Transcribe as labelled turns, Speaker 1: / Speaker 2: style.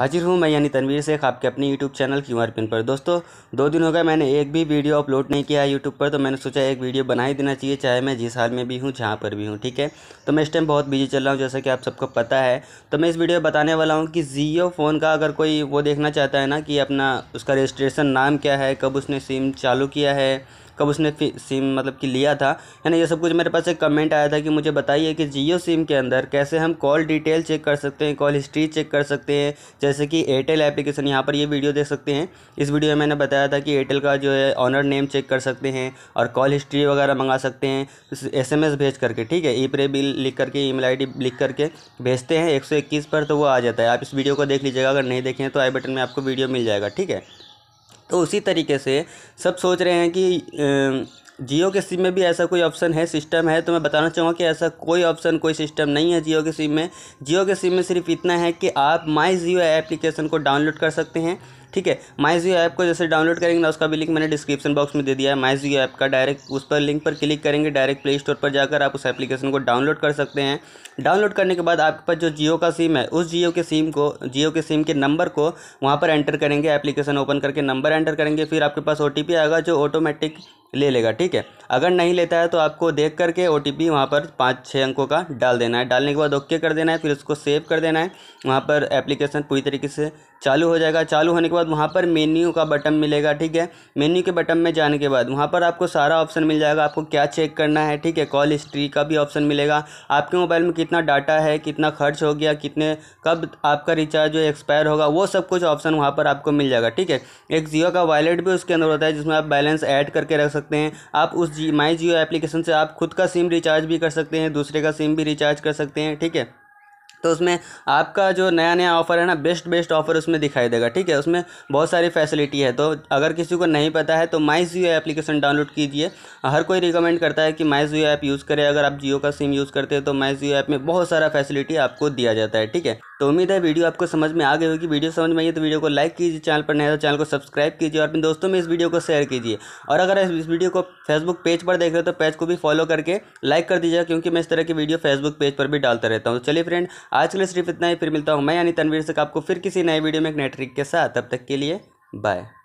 Speaker 1: हाजिर हूँ मैं यानी तनवीर शेख आपके अपने YouTube channel Q R pin पर दोस्तों दो दिन हो गए मैंने एक भी वीडियो अपलोड नहीं किया है यूट्यूब पर तो मैंने सोचा एक वीडियो बना ही देना चाहिए चाहे मैं जिस हाल में भी हूँ जहाँ पर भी हूँ ठीक है तो मैं इस टाइम बहुत बिजी चल रहा हूँ जैसा कि आप सबको पता है तो मैं इस वीडियो में बताने वाला हूँ कि जियो फ़ोन का अगर कोई वो देखना चाहता है ना कि अपना उसका रजिस्ट्रेशन नाम क्या है कब उसने सिम चालू किया है कब उसने सिम मतलब कि लिया था है ना ये सब कुछ मेरे पास एक कमेंट आया था कि मुझे बताइए कि जियो सिम के अंदर कैसे हम कॉल डिटेल चेक कर सकते हैं कॉल हिस्ट्री चेक कर सकते हैं जैसे कि एयरटेल एप्लीकेशन यहाँ पर ये वीडियो देख सकते हैं इस वीडियो में मैंने बताया था कि एयरटेल का जो है ऑनर नेम चेक कर सकते हैं और कॉल हिस्ट्री वगैरह मंगा सकते हैं एस एम एस भेज करके ठीक है ई प्रे बिल लिख करके ई मेल आई डी लिख करके भेजते हैं एक सौ इक्कीस पर तो वो आ जाता है आप इस वीडियो को देख लीजिएगा अगर नहीं देखें तो आई बटन में आपको वीडियो मिल जाएगा ठीक है तो उसी तरीके से सब सोच रहे हैं कि जियो के सिम में भी ऐसा कोई ऑप्शन है सिस्टम है तो मैं बताना चाहूँगा कि ऐसा कोई ऑप्शन कोई सिस्टम नहीं है जियो के सिम में जियो के सिम में सिर्फ इतना है कि आप माई जियो एप्लीकेशन को डाउनलोड कर सकते हैं ठीक है माई जियो ऐप को जैसे डाउनलोड करेंगे ना उसका भी लिंक मैंने डिस्क्रिप्शन बॉक्स में दे दिया है माई जियो ऐप का डायरेक्ट उस पर लिंक पर क्लिक करेंगे डायरेक्ट प्ले स्टोर पर जाकर आप उस एप्लीकेशन को डाउनलोड कर सकते हैं डाउनलोड करने के बाद आपके पास जो जियो का सिम है उस जियो के सिम को जियो के सिम के नंबर को वहाँ पर एंटर करेंगे एप्लीकेशन ओपन करके नंबर एंटर करेंगे फिर आपके पास ओ आएगा जो ऑटोमेटिक ले लेगा ठीक है अगर नहीं लेता है तो आपको देख करके ओ टी वहाँ पर पाँच छः अंकों का डाल देना है डालने के बाद ओके कर देना है फिर उसको सेव कर देना है वहाँ पर एप्लीकेशन पूरी तरीके से चालू हो जाएगा चालू होने के बाद बाद वहाँ पर मेन्यू का बटन मिलेगा ठीक है मेन्यू के बटन में जाने के बाद वहाँ पर आपको सारा ऑप्शन मिल जाएगा आपको क्या चेक करना है ठीक है कॉल हिस्ट्री का भी ऑप्शन मिलेगा आपके मोबाइल में कितना डाटा है कितना खर्च हो गया कितने कब आपका रिचार्ज जो एक्सपायर होगा वो सब कुछ ऑप्शन वहाँ पर आपको मिल जाएगा ठीक है एक जियो का वॉलेट भी उसके अंदर होता है जिसमें आप बैलेंस ऐड करके रख सकते हैं आप उस जी माई जियो एप्लीकेशन से आप खुद का सिम रिचार्ज भी कर सकते हैं दूसरे का सिम भी रिचार्ज कर सकते हैं ठीक है तो उसमें आपका जो नया नया ऑफ़र है ना बेस्ट बेस्ट ऑफ़र उसमें दिखाई देगा ठीक है उसमें बहुत सारी फैसिलिटी है तो अगर किसी को नहीं पता है तो माई जियो एप्लीकेशन डाउनलोड कीजिए हर कोई रिकमेंड करता है कि माई जियो ऐप यूज़ करें अगर आप जियो का सिम यूज़ करते हैं तो माई जियो ऐप में बहुत सारा फैसिलिटी आपको दिया जाता है ठीक है तो उम्मीद है वीडियो आपको समझ में आ गई होगी वीडियो समझ में आई है तो वीडियो को लाइक कीजिए चैनल पर नहीं तो चैनल को सब्सक्राइब कीजिए और अपने दोस्तों में इस वीडियो को शेयर कीजिए और अगर इस वीडियो को फेसबुक पेज पर देख रहे हो तो पेज को भी फॉलो करके लाइक कर दीजिएगा क्योंकि मैं इस तरह की वीडियो फेसबुक पेज पर भी डालता रहता हूँ तो चलिए फ्रेंड आज के लिए सिर्फ इतना ही फिर मिलता हूँ मैं यानी तनवीर से आपको फिर किसी नए वीडियो में एक नए ट्रिक के साथ तब तक के लिए बाय